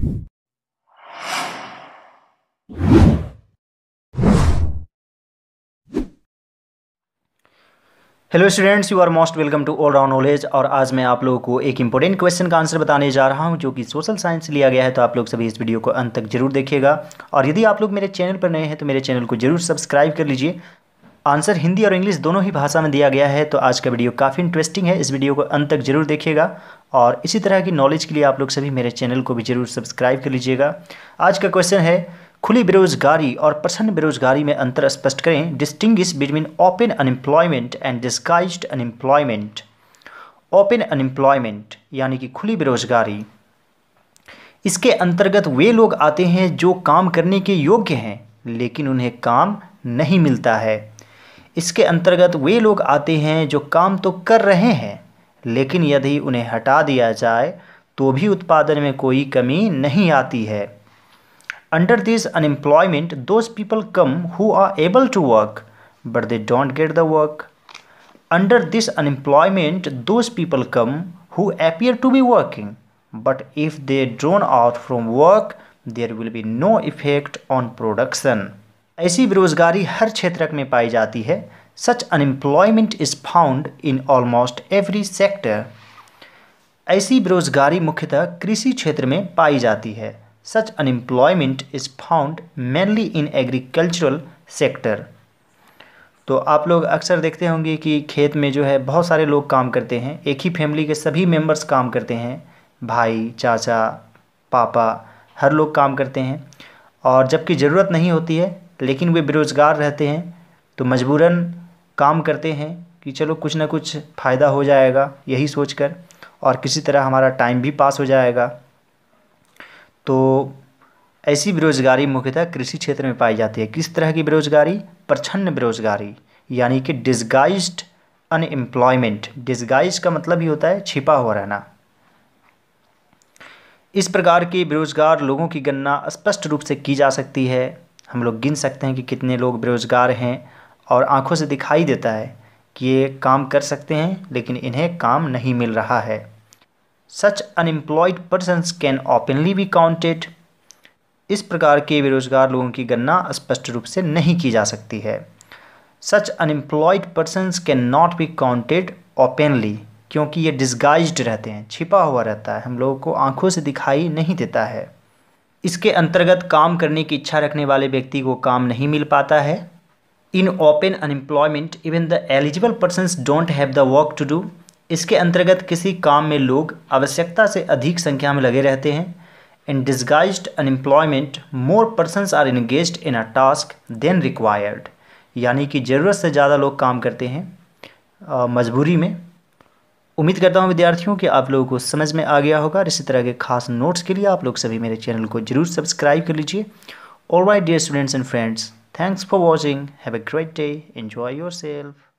hello students you are most welcome to all round knowledge और आज मैं आप लोगों को एक इंपॉर्टेंट क्वेश्चन का आंसर बताने जा रहा हूं जो कि सोशल साइंस से लिया गया है तो आप लोग सभी इस वीडियो को अंत तक जरूर देखिएगा और यदि आप लोग मेरे चैनल पर नए हैं तो मेरे चैनल को जरूर सब्सक्राइब कर लीजिए आंसर हिंदी और इंग्लिश दोनों ही भाषा में दिया गया है तो आज का वीडियो काफ़ी इंटरेस्टिंग है इस वीडियो को अंत तक जरूर देखिएगा और इसी तरह की नॉलेज के लिए आप लोग सभी मेरे चैनल को भी जरूर सब्सक्राइब कर लीजिएगा आज का क्वेश्चन है खुली बेरोजगारी और प्रसन्न बेरोजगारी में अंतर स्पष्ट करें distinguish between open unemployment and disguised unemployment open unemployment यानी कि खुली बेरोजगारी इसके अंतर्गत वे लोग आते हैं जो काम करने के योग्य हैं लेकिन उन्हें काम नहीं मिलता है इसके अंतर्गत वे लोग आते हैं जो काम तो कर रहे हैं लेकिन यदि उन्हें हटा दिया जाए तो भी उत्पादन में कोई कमी नहीं आती है under this unemployment those people come who are able to work but they don't get the work under this unemployment those people come who appear to be working but if they drawn out from work there will be no effect on production ऐसी बेरोजगारी हर क्षेत्र में पाई जाती है such unemployment is found in almost every sector ऐसी बेरोजगारी मुख्यतः कृषि क्षेत्र में पाई जाती है such unemployment is found mainly in agricultural sector तो आप लोग अक्सर देखते होंगे कि खेत में जो है बहुत सारे लोग काम करते हैं एक ही फैमिली के सभी मेंबर्स काम करते हैं भाई चाचा पापा हर लोग काम करते हैं और जबकि ज़रूरत नहीं होती है लेकिन वे बेरोज़गार रहते हैं तो मजबूरन काम करते हैं कि चलो कुछ ना कुछ फ़ायदा हो जाएगा यही सोच कर और किसी तरह हमारा टाइम भी पास हो जाएगा तो ऐसी बेरोज़गारी मुख्यतः कृषि क्षेत्र में पाई जाती है किस तरह की बेरोज़गारी प्रछन्न बेरोज़गारी यानी कि डिस्गाइज्ड अनएम्प्लॉयमेंट डिस्गाइज का मतलब ही होता है छिपा हुआ रहना इस प्रकार के बेरोजगार लोगों की गणना स्पष्ट रूप से की जा सकती है हम लोग गिन सकते हैं कि कितने लोग बेरोज़गार हैं और आँखों से दिखाई देता है कि ये काम कर सकते हैं लेकिन इन्हें काम नहीं मिल रहा है such unemployed persons can openly be counted इस प्रकार के बेरोज़गार लोगों की गणना स्पष्ट रूप से नहीं की जा सकती है such unemployed persons can not be counted openly क्योंकि ये डिस्गाइज्ड रहते हैं छिपा हुआ रहता है हम लोगों को आंखों से दिखाई नहीं देता है इसके अंतर्गत काम करने की इच्छा रखने वाले व्यक्ति को काम नहीं मिल पाता है in open unemployment even the eligible persons don't have the work to do इसके अंतर्गत किसी काम में लोग आवश्यकता से अधिक संख्या में लगे रहते हैं in disguise unemployment more persons are engage in a task than required यानी कि ज़रूरत से ज़्यादा लोग काम करते हैं मजबूरी में उम्मीद करता हूँ विद्यार्थियों कि आप लोगों को समझ में आ गया होगा और इसी तरह के खास नोट्स के लिए आप लोग सभी मेरे चैनल को जरूर सब्सक्राइब कर लीजिए all right dear students and friends thanks for watching have a great day enjoy योर सेल्फ